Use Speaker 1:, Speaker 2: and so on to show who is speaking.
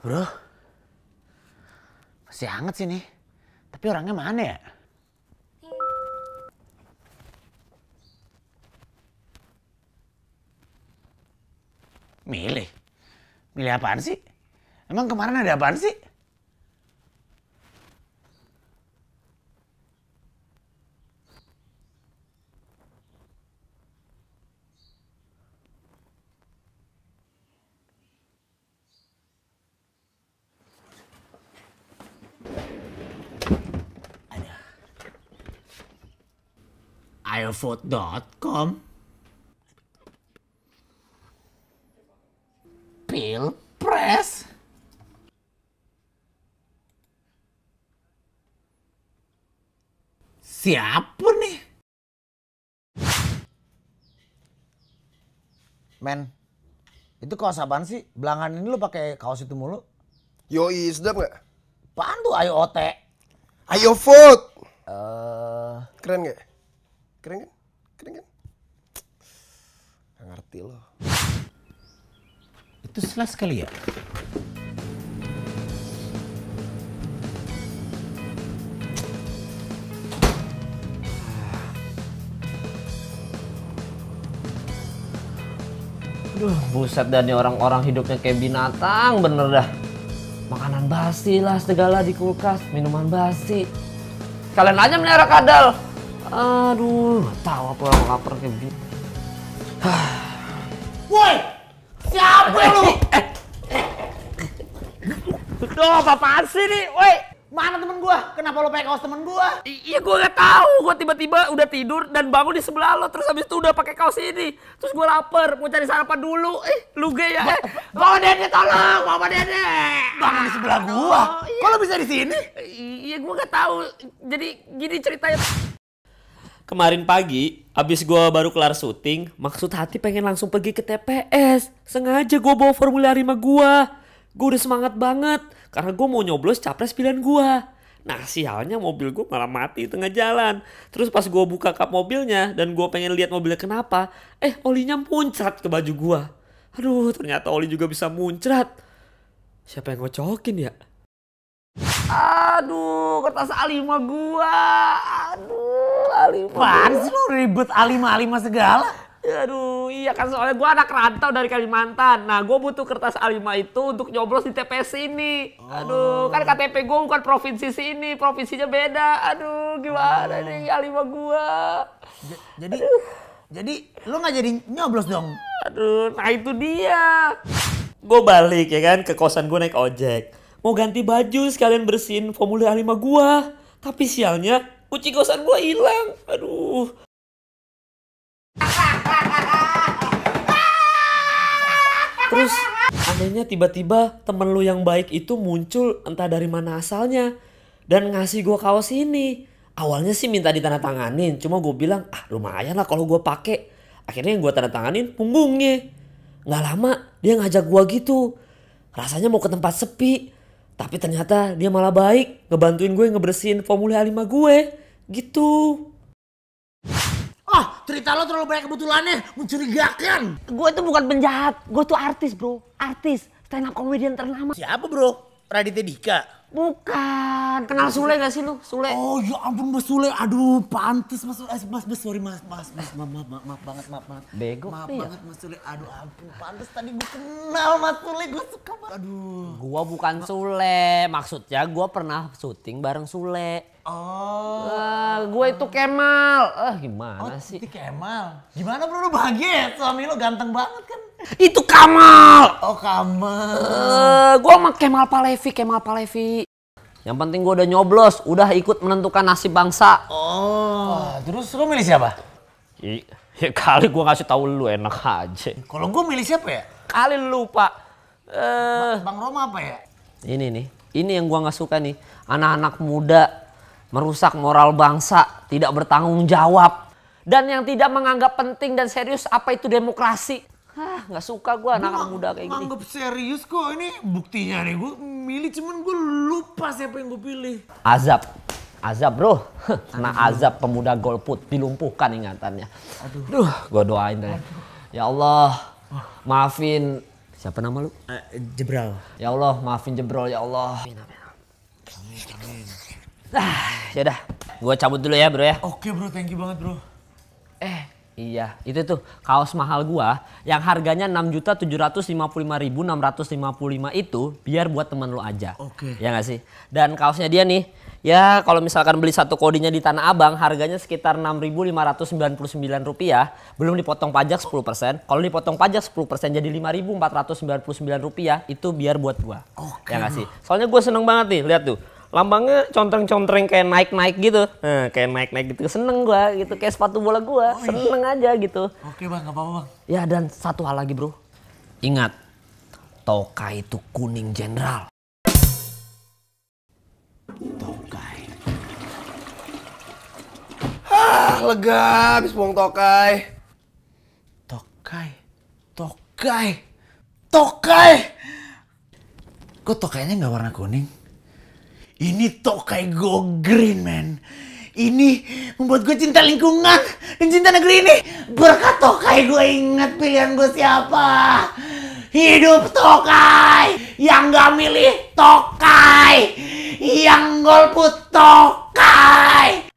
Speaker 1: Bro, masih hangat sini. Tapi orangnya mana ya? Milih? Milih apaan sih? Emang kemarin ada apaan sih? Pil. Press. Siapa nih? Men, itu kaos apaan sih? Belangan ini lu pakai kaos itu mulu? Yoi, sedap gak? Apaan tuh ayo ote? Ayo food. Uh... Keren gak? Keren kan? Keren kan? Gak ngerti loh. Itu jelas sekali ya? Duh, buset dan orang-orang hidupnya kayak binatang bener dah. Makanan basi lah segala di kulkas, minuman basi. Kalian aja melihara kadal. Aduh, tahu apa yang lapar kayak begini. Woi, siapa eh, lu? Eh, eh. Duh, apa sih nih? Woi, mana temen gua? Kenapa lo pakai kaos temen gua? iya gua gak tahu. Gua tiba-tiba udah tidur dan bangun di sebelah lo. Terus habis itu udah pakai kaos ini. Terus gua lapar, mau cari sarapan dulu. Eh, lu ge ya. Eh. Bawa Dede tolong, bawa Dede. Bangun di sebelah gua. Oh, iya. bisa di sini? iya gua gak tahu. Jadi gini ceritanya kemarin pagi abis gue baru kelar syuting maksud hati pengen langsung pergi ke TPS sengaja gue bawa formulir rima gue gue udah semangat banget karena gue mau nyoblos capres pilihan gue Nah sialnya mobil gue malah mati tengah jalan. Terus pas gue buka kap mobilnya dan gue pengen lihat mobilnya kenapa, eh olinya muncrat ke baju gue. Aduh ternyata oli juga bisa muncrat. Siapa yang ngocokin ya? Aduh kertas A5 gue. Alima. Apaan sih lu ribet Alima-Alima segala? Ya, aduh, iya kan soalnya gue anak rantau dari Kalimantan. Nah, gue butuh kertas A5 itu untuk nyoblos di TPS ini. Oh. Aduh, kan KTP gue bukan provinsi sini, provinsinya beda. Aduh, gimana oh. nih A5 gue? Jadi, Aduh. jadi lu nggak jadi nyoblos dong? Aduh, nah itu dia. Gue balik ya kan ke kosan gue naik ojek. Mau ganti baju sekalian bersihin formulir A5 gue. Tapi sialnya Kucing kosan gua hilang. Aduh. Terus anehnya tiba-tiba temen lu yang baik itu muncul entah dari mana asalnya dan ngasih gua kaos ini. Awalnya sih minta ditandatanganin, cuma gue bilang ah lumayan lah kalau gue pakai. Akhirnya yang gue tandatanganin punggungnya. Gak lama dia ngajak gue gitu. Rasanya mau ke tempat sepi, tapi ternyata dia malah baik, ngebantuin gue ngebersihin formulir A5 gue. Gitu. oh, cerita lo terlalu banyak kebetulannya, mencurigakan. Gue itu bukan penjahat, gue tuh artis bro. Artis, stand up comedian ternama. Siapa bro? Raditya Dika? Bukan kan. Kenal Sule gak sih lu? Sule. Oh ya ampun Mas Sule. Aduh pantes Mas Sule. Eh, mas, mas sorry Mas Mas Mas maaf maaf maaf, maaf banget maaf banget. Bego. Maaf iya. banget Mas Sule. Aduh ampun pantes tadi gue kenal Mas Sule. Gue suka banget. Aduh. Gua bukan Ma Sule. Maksudnya gua pernah syuting bareng Sule. Oh. Uh, gue itu Kemal. Eh, uh, gimana oh, sih? Itu Kemal. Gimana bro lu bahagia ya? Suami lu ganteng banget kan? Itu Kamal. Oh, Kamal. uh, eh, gue sama Kemal Palevi, Kemal Palevi. Yang penting gue udah nyoblos, udah ikut menentukan nasib bangsa. Oh, oh terus lu milih siapa? I, ya kali gue ngasih tahu lu enak aja. Kalau gue milih siapa ya? Kali lu pak. Eh, ba Bang Roma apa ya? Ini nih, ini yang gue nggak suka nih. Anak-anak muda merusak moral bangsa, tidak bertanggung jawab, dan yang tidak menganggap penting dan serius apa itu demokrasi. Hah, nggak suka gue anak, anak muda kayak gini. Anggap serius kok ini buktinya nih gue milih cuman gue lupa siapa yang gue pilih. Azab. Azab bro, kena azab pemuda golput, dilumpuhkan ingatannya. Aduh, Duh, gue doain deh. Ya Allah, maafin siapa nama lu? Uh, eh, Jebral. Ya Allah, maafin Jebral ya Allah. Amin, amin. Ah, ya udah, gue cabut dulu ya bro ya. Oke bro, thank you banget bro. Eh, Iya, itu tuh kaos mahal gua yang harganya enam juta tujuh ratus lima puluh lima ribu enam ratus lima puluh lima itu biar buat temen lu aja. Oke. Okay. Ya nggak sih? Dan kaosnya dia nih, ya kalau misalkan beli satu kodenya di Tanah Abang harganya sekitar enam ribu lima ratus sembilan puluh sembilan rupiah, belum dipotong pajak sepuluh persen. Kalau dipotong pajak sepuluh persen jadi lima ribu empat ratus sembilan puluh sembilan rupiah itu biar buat gua. Oke. Okay. Ya nggak sih? Soalnya gua seneng banget nih, lihat tuh lambangnya contreng-contreng kayak naik-naik gitu. Nah, kayak naik-naik gitu. Seneng gua gitu kayak sepatu bola gua. Oh, iya. Seneng iya. aja gitu. Oke, Bang, gak apa-apa, Bang. Ya, dan satu hal lagi, Bro. Ingat, toka itu kuning jenderal. Tokai. Ah, lega habis buang tokai. Tokai. Tokai. Tokai. Kok tokainya nggak warna kuning? Ini tokai go green man. Ini membuat gue cinta lingkungan dan cinta negeri ini. Berkat tokai gue ingat pilihan gue siapa. Hidup tokai yang gak milih tokai yang golput tokai.